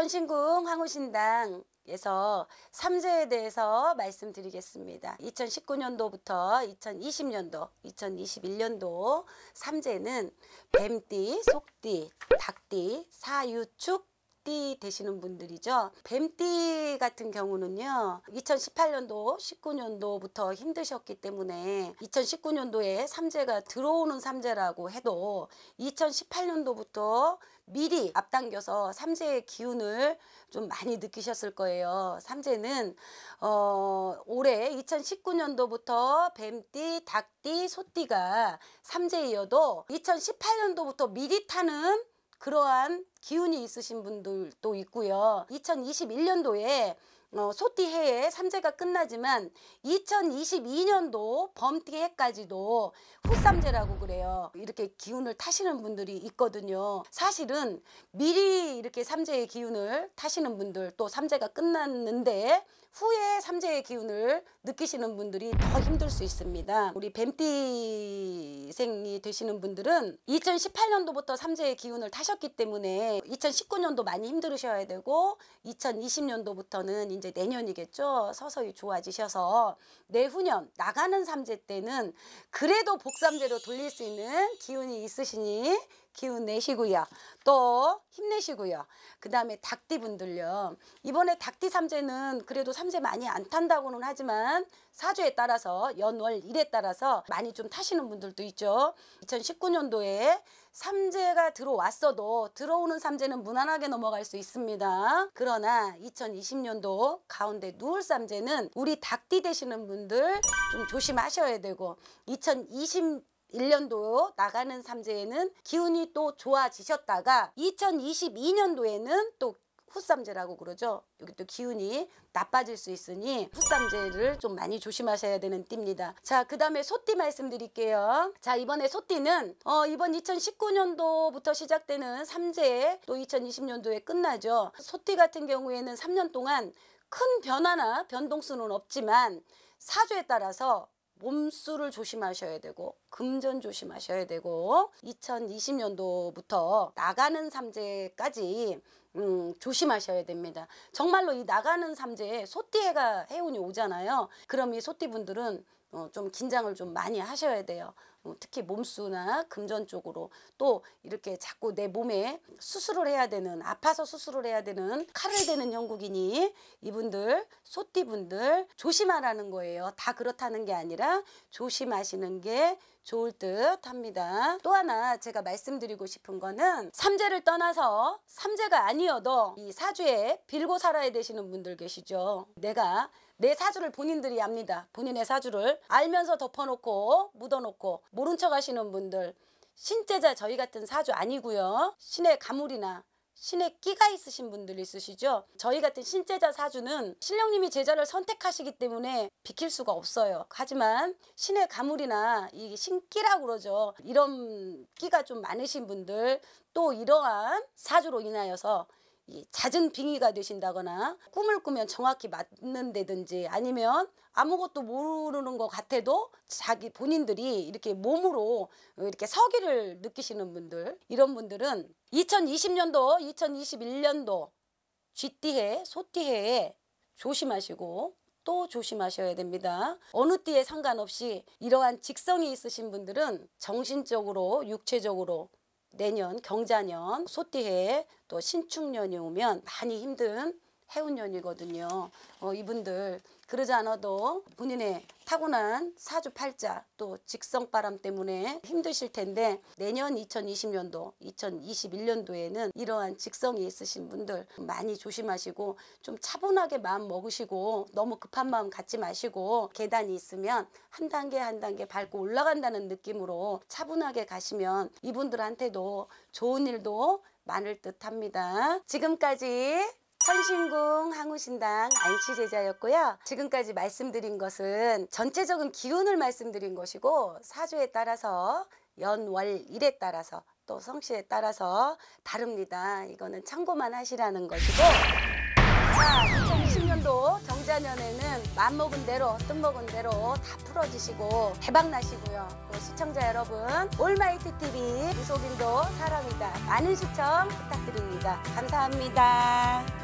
전신궁황후신당에서 삼재에 대해서 말씀드리겠습니다. 2019년도부터 2020년도, 2021년도 삼재는 뱀띠, 속띠, 닭띠, 사유축, 뱀띠 되시는 분들이죠. 뱀띠 같은 경우는요. 2018년도 19년도부터 힘드셨기 때문에 2019년도에 삼재가 들어오는 삼재라고 해도 2018년도부터 미리 앞당겨서 삼재의 기운을 좀 많이 느끼셨을 거예요. 삼재는 어, 올해 2019년도부터 뱀띠, 닭띠, 소띠가 삼재이어도 2018년도부터 미리 타는 그러한 기운이 있으신 분들도 있고요. 2021년도에 어, 소띠 해에 삼재가 끝나지만 2022년도 범띠 해까지도 후삼재라고 그래요. 이렇게 기운을 타시는 분들이 있거든요. 사실은 미리 이렇게 삼재의 기운을 타시는 분들 또 삼재가 끝났는데 후에 삼재의 기운을 느끼시는 분들이 더 힘들 수 있습니다. 우리 뱀띠생이 되시는 분들은 2018년도부터 삼재의 기운을 타셨기 때문에 2019년도 많이 힘들으셔야 되고 2020년도부터는 이제 내년이겠죠. 서서히 좋아지셔서 내후년 나가는 삼재 때는 그래도 복삼재로 돌릴 수 있는 기운이 있으시니 기운 내시고요. 또 힘내시고요. 그 다음에 닭띠분들요. 이번에 닭띠 삼재는 그래도 삼재 많이 안 탄다고는 하지만 사주에 따라서 연월 일에 따라서 많이 좀 타시는 분들도 있죠. 2019년도에 삼재가 들어왔어도 들어오는 삼재는 무난하게 넘어갈 수 있습니다. 그러나 2020년도 가운데 누울 삼재는 우리 닭띠 되시는 분들 좀 조심하셔야 되고 2020 1년도 나가는 삼재에는 기운이 또 좋아지셨다가 2022년도에는 또 풋쌈제라고 그러죠. 여기 또 기운이 나빠질 수 있으니 풋쌈제를좀 많이 조심하셔야 되는 띠입니다. 자, 그 다음에 소띠 말씀드릴게요. 자, 이번에 소띠는 어, 이번 2019년도부터 시작되는 삼제 또 2020년도에 끝나죠. 소띠 같은 경우에는 3년 동안 큰 변화나 변동수는 없지만 사주에 따라서 몸수를 조심하셔야 되고 금전 조심하셔야 되고 2020년도부터 나가는 삼재까지 음, 조심하셔야 됩니다. 정말로 이 나가는 삼재에 소띠해가 해운이 오잖아요. 그럼 이 소띠분들은 어, 좀 긴장을 좀 많이 하셔야 돼요. 뭐 특히 몸수나 금전 쪽으로 또 이렇게 자꾸 내 몸에 수술을 해야 되는 아파서 수술을 해야 되는 칼을 대는 영국인이 이분들 소띠분들 조심하라는 거예요. 다 그렇다는 게 아니라 조심하시는 게 좋을 듯 합니다. 또 하나 제가 말씀드리고 싶은 거는 삼재를 떠나서 삼재가 아니어도 이 사주에 빌고 살아야 되시는 분들 계시죠. 내가 내 사주를 본인들이 압니다. 본인의 사주를 알면서 덮어놓고 묻어놓고 모른 척 하시는 분들 신제자 저희 같은 사주 아니고요. 신의 가물이나 신의 끼가 있으신 분들 있으시죠? 저희 같은 신제자 사주는 신령님이 제자를 선택하시기 때문에 비킬 수가 없어요. 하지만 신의 가물이나 이 신끼라고 그러죠. 이런 끼가 좀 많으신 분들 또 이러한 사주로 인하여서 잦은 빙의가 되신다거나 꿈을 꾸면 정확히 맞는다든지 아니면 아무것도 모르는 것 같아도 자기 본인들이 이렇게 몸으로 이렇게 서기를 느끼시는 분들 이런 분들은 2020년도 2021년도 쥐띠해 소띠해에 조심하시고 또 조심하셔야 됩니다. 어느 띠에 상관없이 이러한 직성이 있으신 분들은 정신적으로 육체적으로 내년 경자년 소띠해 또 신축년이 오면 많이 힘든 해운년이거든요. 어, 이분들 그러지 않아도 본인의 타고난 사주팔자 또 직성바람 때문에 힘드실 텐데 내년 2020년도 2021년도에는 이러한 직성이 있으신 분들 많이 조심하시고 좀 차분하게 마음 먹으시고 너무 급한 마음 갖지 마시고 계단이 있으면 한 단계 한 단계 밟고 올라간다는 느낌으로 차분하게 가시면 이분들한테도 좋은 일도 많을 듯 합니다. 지금까지 선신궁 항우신당 안씨 제자였고요. 지금까지 말씀드린 것은 전체적인 기운을 말씀드린 것이고 사주에 따라서 연월 일에 따라서 또 성씨에 따라서 다릅니다. 이거는 참고만 하시라는 것이고 자, 2020년도 정자년에는 맘먹은 대로 뜻먹은 대로 다 풀어지시고 대박나시고요. 또 시청자 여러분 올마이트TV 무속인도 사람이다 많은 시청 부탁드립니다. 감사합니다.